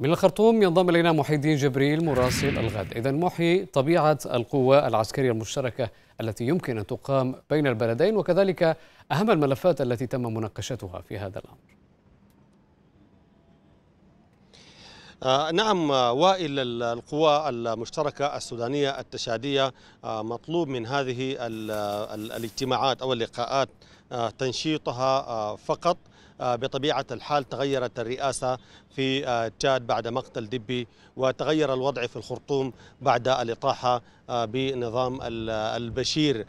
من الخرطوم ينضم الينا محي الدين جبريل مراسل الغد، اذا محي طبيعه القوه العسكريه المشتركه التي يمكن ان تقام بين البلدين وكذلك اهم الملفات التي تم مناقشتها في هذا الامر. آه، نعم وائل القوى المشتركة السودانية التشادية آه، مطلوب من هذه الاجتماعات أو اللقاءات آه، تنشيطها آه، فقط آه، بطبيعة الحال تغيرت الرئاسة في تشاد بعد مقتل دبي وتغير الوضع في الخرطوم بعد الإطاحة بنظام البشير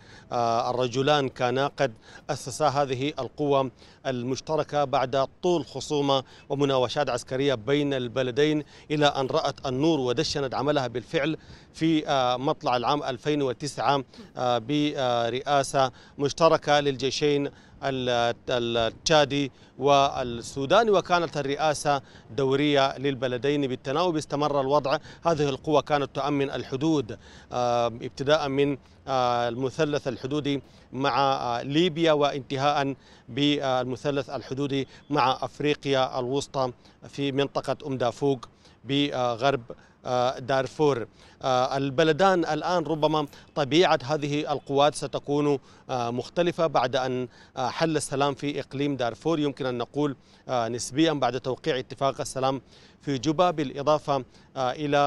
الرجلان كانا قد أسسا هذه القوة المشتركة بعد طول خصومة ومناوشات عسكرية بين البلدين إلى أن رأت النور ودشنت عملها بالفعل في مطلع العام 2009 برئاسة مشتركة للجيشين التشادي والسوداني وكانت الرئاسة دورية للبلدين بالتناوب استمر الوضع هذه القوة كانت تؤمن الحدود ابتداء من المثلث الحدودي مع ليبيا وانتهاء بالمثلث الحدودي مع أفريقيا الوسطى في منطقة أم دافوق بغرب آه، دارفور آه، البلدان الآن ربما طبيعة هذه القوات ستكون آه، مختلفة بعد أن حل السلام في إقليم دارفور يمكن أن نقول نسبيا بعد توقيع اتفاق السلام في جوبا بالإضافة إلى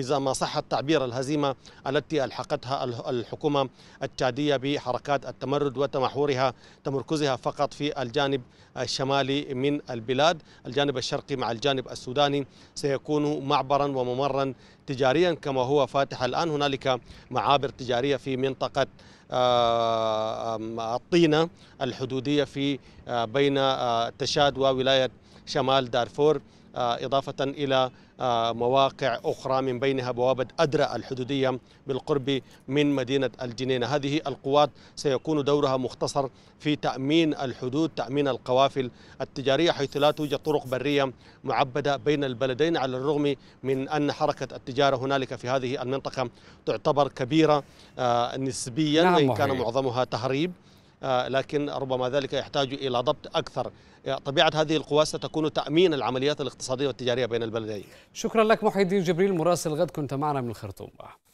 إذا ما صح التعبير الهزيمة التي ألحقتها الحكومة التشادية بحركات التمرد وتمحورها تمركزها فقط في الجانب الشمالي من البلاد الجانب الشرقي مع الجانب السوداني سيكون معبرا وممرا تجاريا كما هو فاتح الآن هنالك معابر تجارية في منطقة آه، الطينة الحدودية في آه، بين آه، تشاد وولاية شمال دارفور آه، إضافة إلى آه، مواقع أخرى من بينها بوابة أدرى الحدودية بالقرب من مدينة الجنينة هذه القوات سيكون دورها مختصر في تأمين الحدود تأمين القوافل التجارية حيث لا توجد طرق برية معبدة بين البلدين على الرغم من أن حركة التجارة هنالك في هذه المنطقة تعتبر كبيرة آه، نسبيا نعم وإن كان معظمها تهريب آه، لكن ربما ذلك يحتاج إلى ضبط أكثر آه، طبيعة هذه القوى ستكون تأمين العمليات الاقتصادية والتجارية بين البلدين شكرا لك محي الدين جبريل مراسل غد كنت معنا من الخرطوم